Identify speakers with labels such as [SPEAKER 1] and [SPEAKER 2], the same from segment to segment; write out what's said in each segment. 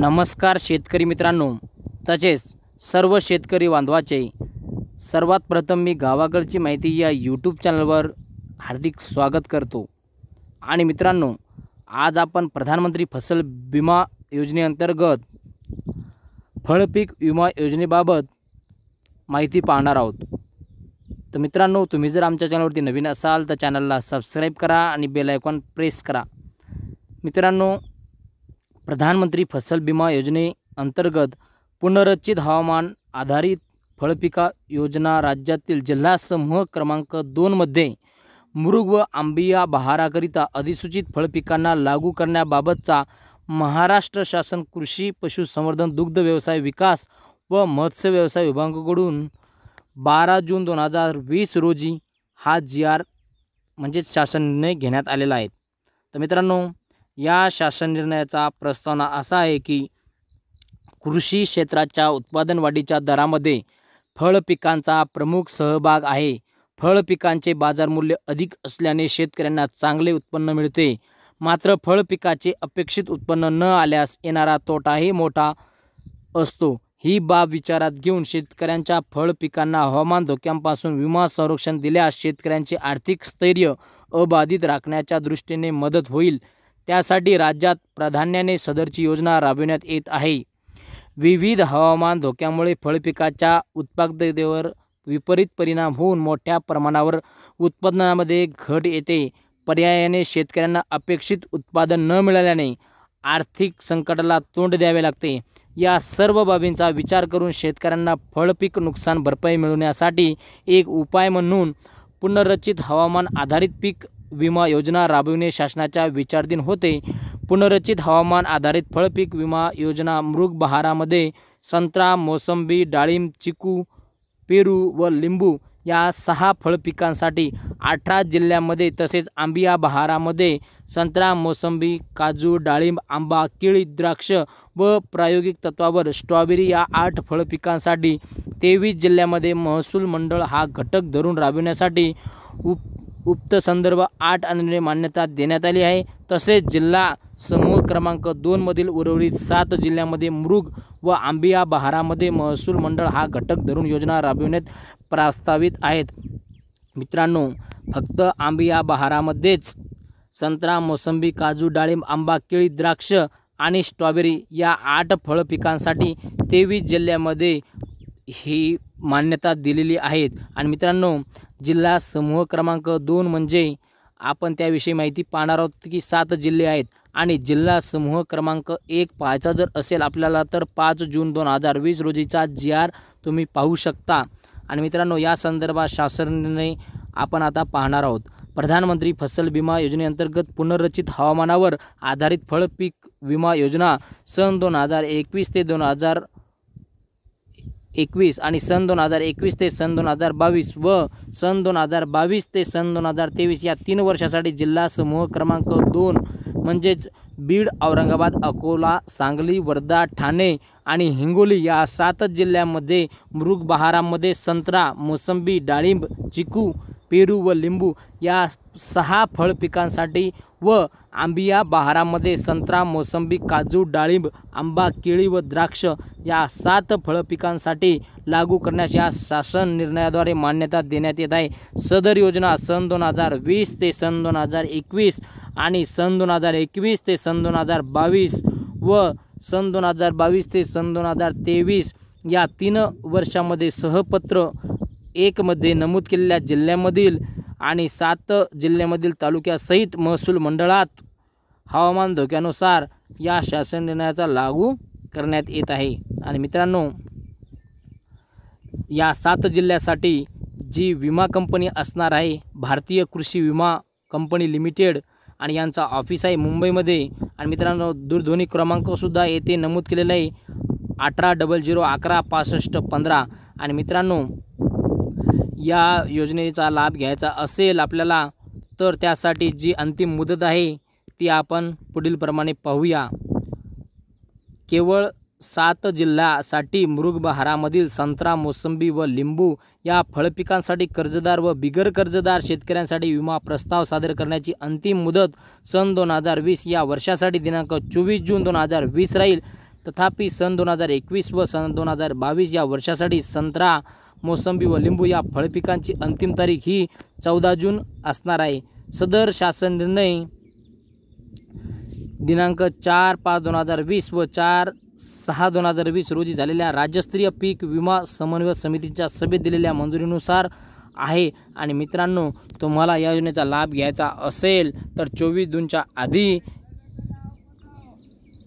[SPEAKER 1] नमस्कार शेतकरी मित्रांनो तसेच सर्व शेतकरी बांधवाचे सर्वात प्रथम मी गावाकडची माहिती या यूट्यूब चॅनलवर हार्दिक स्वागत करतो आणि मित्रांनो आज आपण प्रधानमंत्री फसल विमा योजनेअंतर्गत फळपीक विमा योजनेबाबत माहिती पाहणार आहोत तर मित्रांनो तुम्ही जर आमच्या चॅनलवरती नवीन असाल तर चॅनलला सबस्क्राईब करा आणि बेल आयकॉन प्रेस करा मित्रांनो प्रधानमंत्री फसल योजने योजनेअंतर्गत पुनरचित हवामान आधारित फळपिका योजना राज्यातील जिल्हा समूह क्रमांक दोनमध्ये मृग व आंबिया बहाराकरिता अधिसूचित फळपिकांना लागू करण्याबाबतचा महाराष्ट्र शासन कृषी पशुसंवर्धन दुग्ध व्यवसाय विकास व मत्स्य व्यवसाय विभागाकडून बारा जून दोन हजार वीस रोजी हा जी आर म्हणजेच शासन निर्णय घेण्यात आलेला आहे तर मित्रांनो या शासन निर्णयाचा प्रस्तावना असा आहे की कृषी क्षेत्राच्या उत्पादन वाढीच्या दरामध्ये फळ पिकांचा प्रमुख सहभाग आहे फळ पिकांचे बाजारमूल्य अधिक असल्याने शेतकऱ्यांना चांगले उत्पन्न मिळते मात्र फळ पिकाचे अपेक्षित उत्पन्न न आल्यास येणारा तोटाही मोठा असतो ही बाब विचारात घेऊन शेतकऱ्यांच्या फळ पिकांना हवामान धोक्यांपासून विमा संरक्षण दिल्यास शेतकऱ्यांचे आर्थिक स्थैर्य अबाधित राखण्याच्या दृष्टीने मदत होईल त्यासाठी राज्यात प्राधान्याने सदरची योजना राबविण्यात येत आहे विविध हवामान धोक्यामुळे फळपिकाच्या उत्पादकतेवर विपरीत परिणाम होऊन मोठ्या प्रमाणावर उत्पादनामध्ये घट येते पर्यायाने शेतकऱ्यांना अपेक्षित उत्पादन न मिळाल्याने आर्थिक संकटाला तोंड द्यावे लागते या सर्व बाबींचा विचार करून शेतकऱ्यांना फळपीक नुकसान भरपाई मिळवण्यासाठी एक उपाय म्हणून पुनर्रचित हवामान आधारित पीक विमा योजना राबविणे शासनाच्या विचारधीन होते पुनर्रचित हवामान आधारित फळपीक विमा योजना मृग बहारामध्ये संत्रा मोसंबी डाळिंब चिकू पेरू व लिंबू या सहा फळपिकांसाठी अठरा जिल्ह्यांमध्ये तसेच आंबिया बहारामध्ये संत्रा मोसंबी काजू डाळिंब आंबा केळी द्राक्ष व प्रायोगिक तत्वावर स्ट्रॉबेरी या आठ फळपिकांसाठी तेवीस जिल्ह्यामध्ये महसूल मंडळ हा घटक धरून राबविण्यासाठी उप उक्त संदर्भ आठ अनन्य मान्यता देण्यात आली आहे तसेच जिल्हा समूह क्रमांक दोनमधील उर्वरित सात जिल्ह्यामध्ये मृग व आंबिया बहारामध्ये महसूल मंडळ हा घटक धरून योजना राबविण्यात प्रस्तावित आहेत मित्रांनो फक्त आंबिया बहारामध्येच संत्रा मोसंबी काजू डाळिंब आंबा केळी द्राक्ष आणि स्ट्रॉबेरी या आठ पिकांसाठी तेवीस जिल्ह्यामध्ये ही मान्यता दिलेली आहेत आणि मित्रांनो जिल्हा समूह क्रमांक दोन म्हणजे आपण त्याविषयी माहिती पाहणार आहोत की सात जिल्हे आहेत आणि जिल्हा समूह क्रमांक एक पाहायचा जर असेल आपल्याला तर पाच जून दोन हजार वीस रोजीचा जी आर तुम्ही पाहू शकता आणि मित्रांनो या संदर्भात शासनाने आपण आता पाहणार आहोत प्रधानमंत्री फसल विमा योजनेअंतर्गत पुनर्रचित हवामानावर आधारित फळपीक विमा योजना सन दोन हजार एकवीस ते दोन हजार एकवीस आणि सन दोन हजार एकवीस ते सन दोन हजार बावीस व सन दोन हजार बावीस ते सन दोन हजार तेवीस या तीन वर्षासाठी जिल्हा समूह क्रमांक दोन म्हणजेच बीड औरंगाबाद अकोला सांगली वर्धा ठाणे आणि हिंगोली या सातच जिल्ह्यामध्ये मृगबहारामध्ये संत्रा मोसंबी डाळिंब चिकू पेरू व लिंबू या सहा फळ पिकांसाठी व आंबिया बहारामध्ये संत्रा मोसंबी काजू डाळिंब आंबा केळी व द्राक्ष या सात फळपिकांसाठी लागू करण्यास या शासन निर्णयाद्वारे मान्यता देण्यात येत आहे सदर योजना सन दोन हजार वीस ते सन दोन हजार एकवीस आणि सन दोन हजार एकवीस ते सन दोन हजार बावीस व सन दोन हजार बावीस ते सन दोन हजार तेवीस या तीन वर्षामध्ये सहपत्र एकमध्ये नमूद केलेल्या जिल्ह्यामधील आणि सात जिल्ह्यामधील तालुक्यासहित महसूल मंडळात हवामान धोक्यानुसार या शासन निर्णयाचा लागू करण्यात येत आहे आणि मित्रांनो या सात जिल्ह्यासाठी जी विमा कंपनी असणार आहे भारतीय कृषी विमा कंपनी लिमिटेड आणि यांचा ऑफिस आहे मुंबईमध्ये आणि मित्रांनो दूरध्वनी क्रमांकसुद्धा येथे नमूद केलेला आहे अठरा डबल झिरो अकरा पासष्ट पंधरा आणि मित्रांनो या योजनेचा लाभ घ्यायचा असेल आपल्याला तर त्यासाठी जी अंतिम मुदत आहे ती आपण पुढीलप्रमाणे पाहूया केवळ सात जिल्ह्यासाठी मृगबहारामधील संत्रा मोसंबी व लिंबू या फळपिकांसाठी कर्जदार व बिगर कर्जदार शेतकऱ्यांसाठी विमा प्रस्ताव सादर करण्याची अंतिम मुदत सन दोन हजार वीस या वर्षासाठी दिनांक चोवीस जून दोन हजार वीस राहील तथापि सन दोन हजार एकवीस व सन दोन हजार बावीस या वर्षासाठी संत्रा मोसंबी व लिंबू या फळपिकांची अंतिम तारीख ही चौदा जून असणार आहे सदर शासन निर्णय दिनांक चार पाच दोन हजार वीस व चार सहा दोन हजार वीस रोजी झालेल्या राज्यस्तरीय पीक विमा समन्वय समितीच्या सभेत दिलेल्या मंजुरीनुसार आहे आणि मित्रांनो तुम्हाला या योजनेचा लाभ घ्यायचा असेल तर चोवीस जूनच्या आधी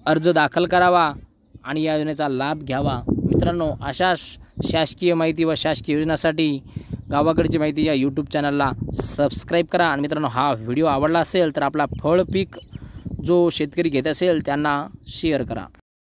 [SPEAKER 1] अर्ज दाखल करावा आणि या योजनेचा लाभ घ्यावा मित्रांनो अशा शासकीय माहिती व शासकीय योजनासाठी गावाकडची माहिती या यूट्यूब चॅनलला सबस्क्राईब करा आणि मित्रांनो हा व्हिडिओ आवडला असेल तर आपला फळ पीक जो शेतकरी घेत असेल त्यांना शेअर करा